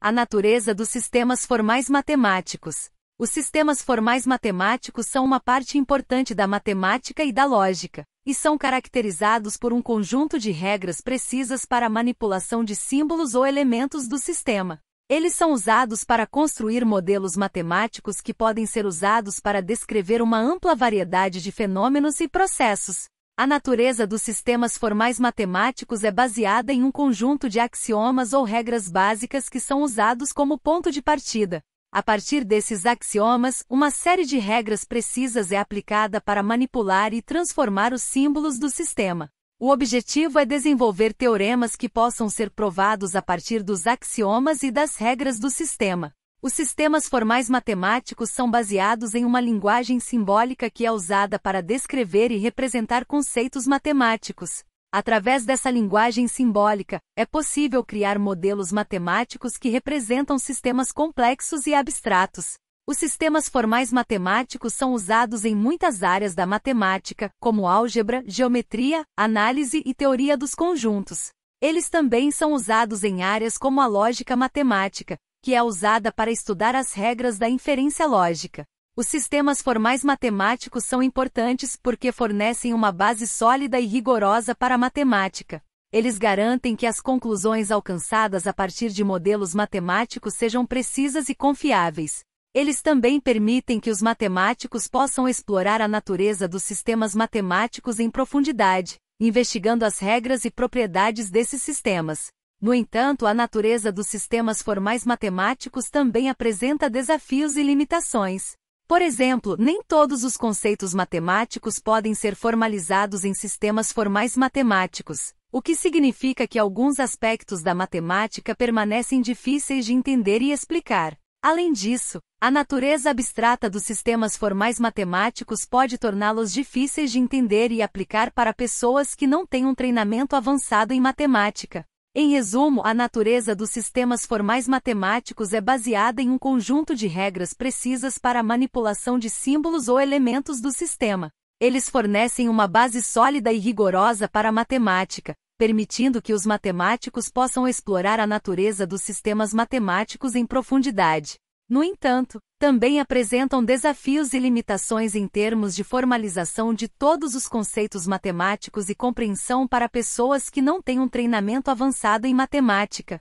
A natureza dos sistemas formais matemáticos. Os sistemas formais matemáticos são uma parte importante da matemática e da lógica, e são caracterizados por um conjunto de regras precisas para a manipulação de símbolos ou elementos do sistema. Eles são usados para construir modelos matemáticos que podem ser usados para descrever uma ampla variedade de fenômenos e processos. A natureza dos sistemas formais matemáticos é baseada em um conjunto de axiomas ou regras básicas que são usados como ponto de partida. A partir desses axiomas, uma série de regras precisas é aplicada para manipular e transformar os símbolos do sistema. O objetivo é desenvolver teoremas que possam ser provados a partir dos axiomas e das regras do sistema. Os sistemas formais matemáticos são baseados em uma linguagem simbólica que é usada para descrever e representar conceitos matemáticos. Através dessa linguagem simbólica, é possível criar modelos matemáticos que representam sistemas complexos e abstratos. Os sistemas formais matemáticos são usados em muitas áreas da matemática, como álgebra, geometria, análise e teoria dos conjuntos. Eles também são usados em áreas como a lógica matemática, que é usada para estudar as regras da inferência lógica. Os sistemas formais matemáticos são importantes porque fornecem uma base sólida e rigorosa para a matemática. Eles garantem que as conclusões alcançadas a partir de modelos matemáticos sejam precisas e confiáveis. Eles também permitem que os matemáticos possam explorar a natureza dos sistemas matemáticos em profundidade, investigando as regras e propriedades desses sistemas. No entanto, a natureza dos sistemas formais matemáticos também apresenta desafios e limitações. Por exemplo, nem todos os conceitos matemáticos podem ser formalizados em sistemas formais matemáticos, o que significa que alguns aspectos da matemática permanecem difíceis de entender e explicar. Além disso, a natureza abstrata dos sistemas formais matemáticos pode torná-los difíceis de entender e aplicar para pessoas que não têm um treinamento avançado em matemática. Em resumo, a natureza dos sistemas formais matemáticos é baseada em um conjunto de regras precisas para a manipulação de símbolos ou elementos do sistema. Eles fornecem uma base sólida e rigorosa para a matemática, permitindo que os matemáticos possam explorar a natureza dos sistemas matemáticos em profundidade. No entanto, também apresentam desafios e limitações em termos de formalização de todos os conceitos matemáticos e compreensão para pessoas que não têm um treinamento avançado em matemática.